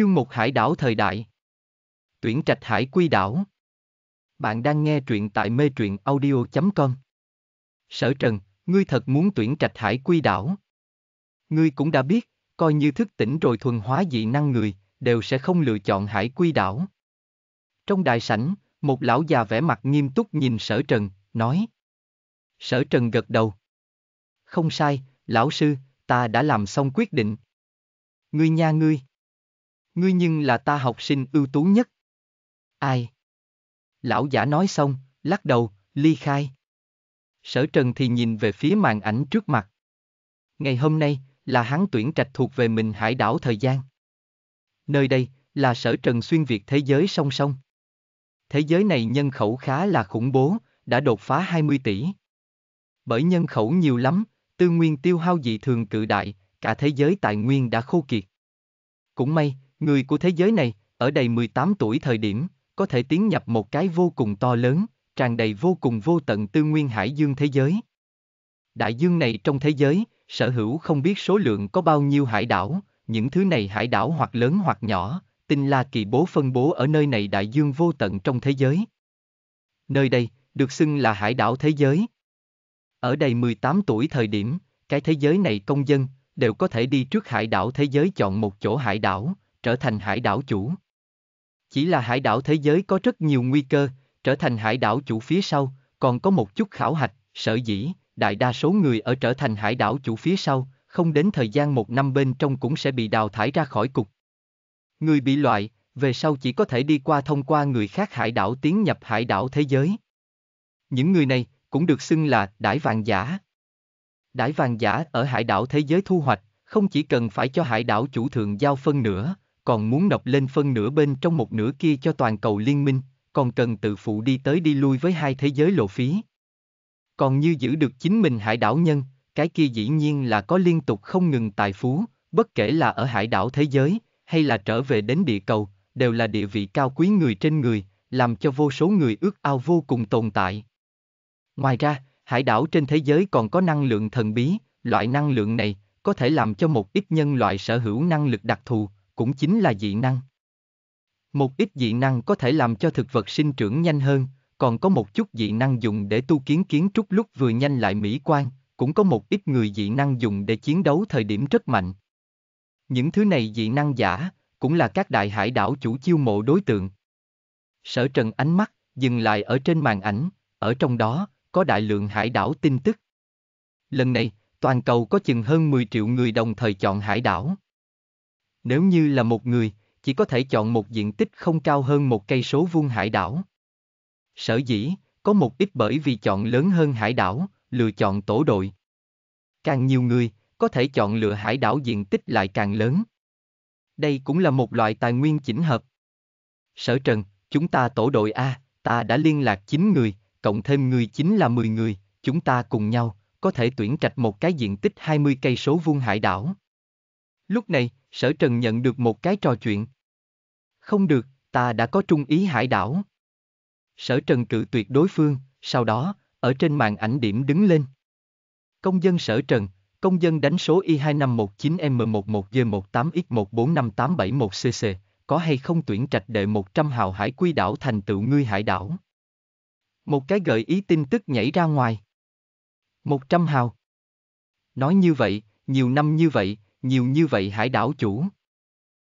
Chương một Hải đảo thời đại Tuyển trạch hải quy đảo Bạn đang nghe truyện tại mê truyện audio.com Sở Trần, ngươi thật muốn tuyển trạch hải quy đảo Ngươi cũng đã biết, coi như thức tỉnh rồi thuần hóa dị năng người, đều sẽ không lựa chọn hải quy đảo Trong đại sảnh, một lão già vẻ mặt nghiêm túc nhìn Sở Trần, nói Sở Trần gật đầu Không sai, lão sư, ta đã làm xong quyết định Ngươi nha ngươi ngươi nhưng là ta học sinh ưu tú nhất. Ai? Lão giả nói xong, lắc đầu, ly khai. Sở trần thì nhìn về phía màn ảnh trước mặt. Ngày hôm nay, là hắn tuyển trạch thuộc về mình hải đảo thời gian. Nơi đây, là sở trần xuyên việt thế giới song song. Thế giới này nhân khẩu khá là khủng bố, đã đột phá 20 tỷ. Bởi nhân khẩu nhiều lắm, tư nguyên tiêu hao dị thường cự đại, cả thế giới tài nguyên đã khô kiệt. Cũng may, Người của thế giới này, ở đầy 18 tuổi thời điểm, có thể tiến nhập một cái vô cùng to lớn, tràn đầy vô cùng vô tận tư nguyên hải dương thế giới. Đại dương này trong thế giới, sở hữu không biết số lượng có bao nhiêu hải đảo, những thứ này hải đảo hoặc lớn hoặc nhỏ, tinh la kỳ bố phân bố ở nơi này đại dương vô tận trong thế giới. Nơi đây, được xưng là hải đảo thế giới. Ở đầy 18 tuổi thời điểm, cái thế giới này công dân, đều có thể đi trước hải đảo thế giới chọn một chỗ hải đảo, trở thành hải đảo chủ. Chỉ là hải đảo thế giới có rất nhiều nguy cơ, trở thành hải đảo chủ phía sau, còn có một chút khảo hạch, sở dĩ, đại đa số người ở trở thành hải đảo chủ phía sau, không đến thời gian một năm bên trong cũng sẽ bị đào thải ra khỏi cục. Người bị loại, về sau chỉ có thể đi qua thông qua người khác hải đảo tiến nhập hải đảo thế giới. Những người này cũng được xưng là đãi vàng giả. Đãi vàng giả ở hải đảo thế giới thu hoạch, không chỉ cần phải cho hải đảo chủ thường giao phân nữa, còn muốn nộp lên phân nửa bên trong một nửa kia cho toàn cầu liên minh, còn cần tự phụ đi tới đi lui với hai thế giới lộ phí. Còn như giữ được chính mình hải đảo nhân, cái kia dĩ nhiên là có liên tục không ngừng tài phú, bất kể là ở hải đảo thế giới, hay là trở về đến địa cầu, đều là địa vị cao quý người trên người, làm cho vô số người ước ao vô cùng tồn tại. Ngoài ra, hải đảo trên thế giới còn có năng lượng thần bí, loại năng lượng này có thể làm cho một ít nhân loại sở hữu năng lực đặc thù, cũng chính là dị năng. Một ít dị năng có thể làm cho thực vật sinh trưởng nhanh hơn, còn có một chút dị năng dùng để tu kiến kiến trúc lúc vừa nhanh lại mỹ quan, cũng có một ít người dị năng dùng để chiến đấu thời điểm rất mạnh. Những thứ này dị năng giả, cũng là các đại hải đảo chủ chiêu mộ đối tượng. Sở trần ánh mắt, dừng lại ở trên màn ảnh, ở trong đó, có đại lượng hải đảo tin tức. Lần này, toàn cầu có chừng hơn 10 triệu người đồng thời chọn hải đảo, nếu như là một người, chỉ có thể chọn một diện tích không cao hơn một cây số vuông hải đảo. Sở dĩ, có một ít bởi vì chọn lớn hơn hải đảo, lựa chọn tổ đội. Càng nhiều người, có thể chọn lựa hải đảo diện tích lại càng lớn. Đây cũng là một loại tài nguyên chỉnh hợp. Sở Trần, chúng ta tổ đội A, ta đã liên lạc 9 người, cộng thêm người chính là 10 người, chúng ta cùng nhau, có thể tuyển trạch một cái diện tích 20 cây số vuông hải đảo. Lúc này, sở trần nhận được một cái trò chuyện. Không được, ta đã có trung ý hải đảo. Sở trần cự tuyệt đối phương, sau đó, ở trên màn ảnh điểm đứng lên. Công dân sở trần, công dân đánh số Y2519M11G18X145871cc, có hay không tuyển trạch đệ 100 hào hải quy đảo thành tựu ngươi hải đảo? Một cái gợi ý tin tức nhảy ra ngoài. 100 hào. Nói như vậy, nhiều năm như vậy, nhiều như vậy hải đảo chủ.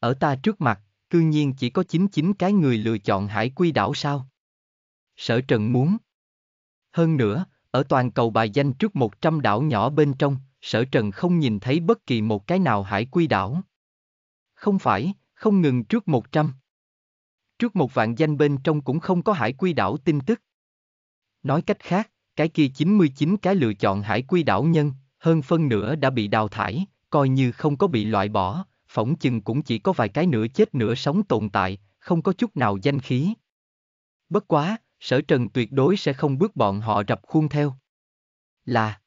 Ở ta trước mặt, cư nhiên chỉ có 99 cái người lựa chọn hải quy đảo sao? Sở Trần muốn. Hơn nữa, ở toàn cầu bài danh trước 100 đảo nhỏ bên trong, Sở Trần không nhìn thấy bất kỳ một cái nào hải quy đảo. Không phải, không ngừng trước 100. Trước một vạn danh bên trong cũng không có hải quy đảo tin tức. Nói cách khác, cái kia 99 cái lựa chọn hải quy đảo nhân, hơn phân nửa đã bị đào thải, coi như không có bị loại bỏ, phỏng chừng cũng chỉ có vài cái nửa chết nửa sống tồn tại, không có chút nào danh khí. Bất quá, sở trần tuyệt đối sẽ không bước bọn họ rập khuôn theo. Là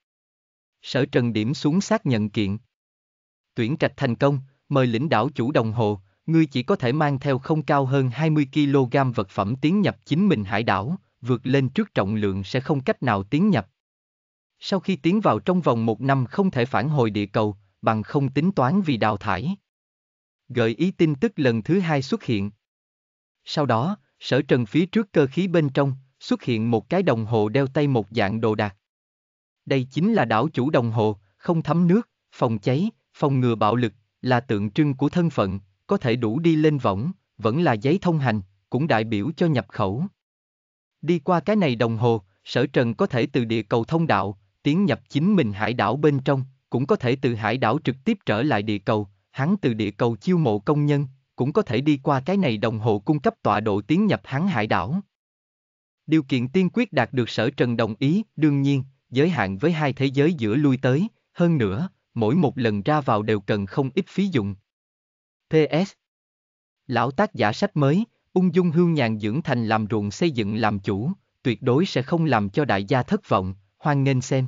Sở trần điểm xuống xác nhận kiện. Tuyển trạch thành công, mời lĩnh đảo chủ đồng hồ, ngươi chỉ có thể mang theo không cao hơn 20kg vật phẩm tiến nhập chính mình hải đảo, vượt lên trước trọng lượng sẽ không cách nào tiến nhập. Sau khi tiến vào trong vòng một năm không thể phản hồi địa cầu, bằng không tính toán vì đào thải. Gợi ý tin tức lần thứ hai xuất hiện. Sau đó, sở trần phía trước cơ khí bên trong, xuất hiện một cái đồng hồ đeo tay một dạng đồ đạc. Đây chính là đảo chủ đồng hồ, không thấm nước, phòng cháy, phòng ngừa bạo lực, là tượng trưng của thân phận, có thể đủ đi lên võng, vẫn là giấy thông hành, cũng đại biểu cho nhập khẩu. Đi qua cái này đồng hồ, sở trần có thể từ địa cầu thông đạo, tiến nhập chính mình hải đảo bên trong, cũng có thể từ hải đảo trực tiếp trở lại địa cầu, hắn từ địa cầu chiêu mộ công nhân, cũng có thể đi qua cái này đồng hồ cung cấp tọa độ tiến nhập hắn hải đảo. Điều kiện tiên quyết đạt được sở trần đồng ý, đương nhiên, giới hạn với hai thế giới giữa lui tới, hơn nữa, mỗi một lần ra vào đều cần không ít phí dụng. PS Lão tác giả sách mới, ung dung hương nhàn dưỡng thành làm ruộng xây dựng làm chủ, tuyệt đối sẽ không làm cho đại gia thất vọng, hoan nghênh xem.